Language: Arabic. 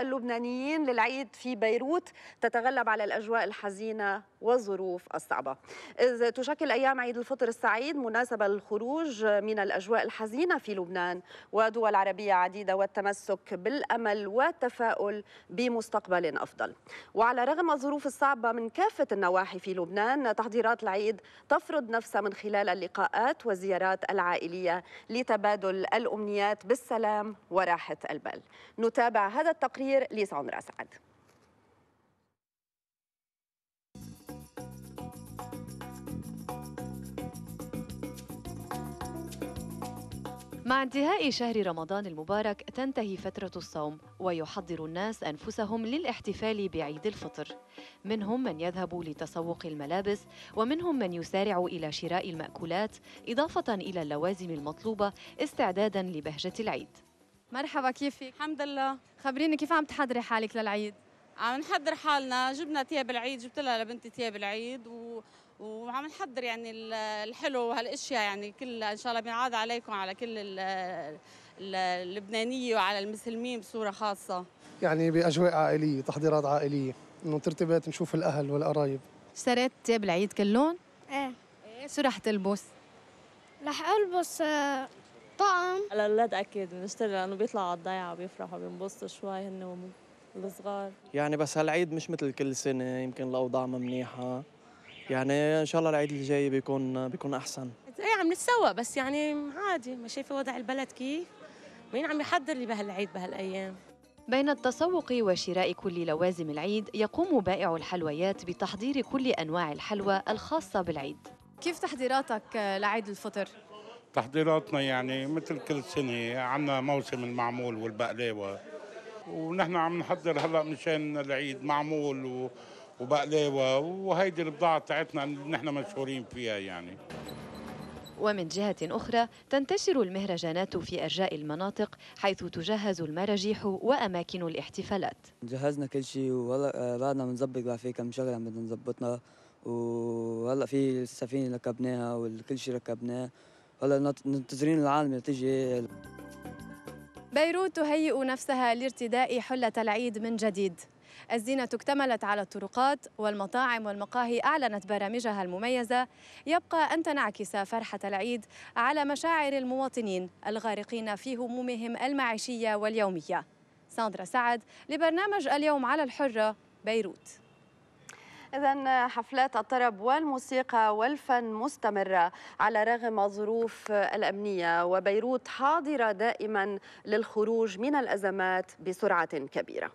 اللبنانيين للعيد في بيروت تتغلب على الأجواء الحزينة والظروف الصعبة إذ تشكل أيام عيد الفطر السعيد مناسبة للخروج من الأجواء الحزينة في لبنان ودول عربية عديدة والتمسك بالأمل والتفاؤل بمستقبل أفضل وعلى رغم الظروف الصعبة من كافة النواحي في لبنان تحضيرات العيد تفرض نفسها من خلال اللقاءات والزيارات العائلية لتبادل الأمنيات بالسلام وراحة البال نتابع هذا التقرير الأخير لساندرا سعد مع انتهاء شهر رمضان المبارك تنتهي فترة الصوم ويحضر الناس أنفسهم للاحتفال بعيد الفطر منهم من يذهب لتسوق الملابس ومنهم من يسارع إلى شراء المأكولات إضافة إلى اللوازم المطلوبة استعدادا لبهجة العيد مرحبا كيفك؟ الحمد لله خبريني كيف عم تحضري حالك للعيد؟ عم نحضر حالنا جبنا ثياب العيد جبت لها لبنتي ثياب العيد و... وعم نحضر يعني الحلو وهالاشياء يعني كلها ان شاء الله بنعاد عليكم على كل ال... اللبنانيه وعلى المسلمين بصوره خاصه يعني باجواء عائليه تحضيرات عائليه انه ترتبات نشوف الاهل والقرايب اشتريت ثياب العيد كلهم؟ ايه ايه شو رح تلبس؟ رح البس آه، طعم على الاولاد اكيد بنشتري لانه بيطلعوا على الضيعه بيفرحوا بينبسطوا شوي هن الصغار يعني بس هالعيد مش مثل كل سنه يمكن الاوضاع ما منيحه يعني ان شاء الله العيد الجاي بيكون بيكون احسن ايه عم نتسوق بس يعني عادي ما شايفه وضع البلد كيف مين عم يحضر لي بهالعيد بهالايام بين التسوق وشراء كل لوازم العيد يقوم بائع الحلويات بتحضير كل انواع الحلوى الخاصه بالعيد كيف تحضيراتك لعيد الفطر تحضيراتنا يعني مثل كل سنة عندنا موسم المعمول والبقلاوة ونحن عم نحضر هلا مشان العيد معمول وبقلاوة وهيدي البضاعة تاعتنا اللي نحن مشهورين فيها يعني ومن جهة أخرى تنتشر المهرجانات في أرجاء المناطق حيث تجهز المراجيح وأماكن الاحتفالات جهزنا كل شيء وهلا بعدنا بنظبط بقى في كم شغلة بدنا نظبطنا وهلا في السفينة ركبناها وكل شيء ركبناه ولا منتظرين العالم تجي بيروت تهيئ نفسها لارتداء حلة العيد من جديد الزينة اكتملت على الطرقات والمطاعم والمقاهي أعلنت برامجها المميزة يبقى أن تنعكس فرحة العيد على مشاعر المواطنين الغارقين في همومهم المعيشية واليومية ساندرا سعد لبرنامج اليوم على الحرة بيروت إذا حفلات الطرب والموسيقى والفن مستمرة على رغم الظروف الأمنية وبيروت حاضرة دائما للخروج من الأزمات بسرعة كبيرة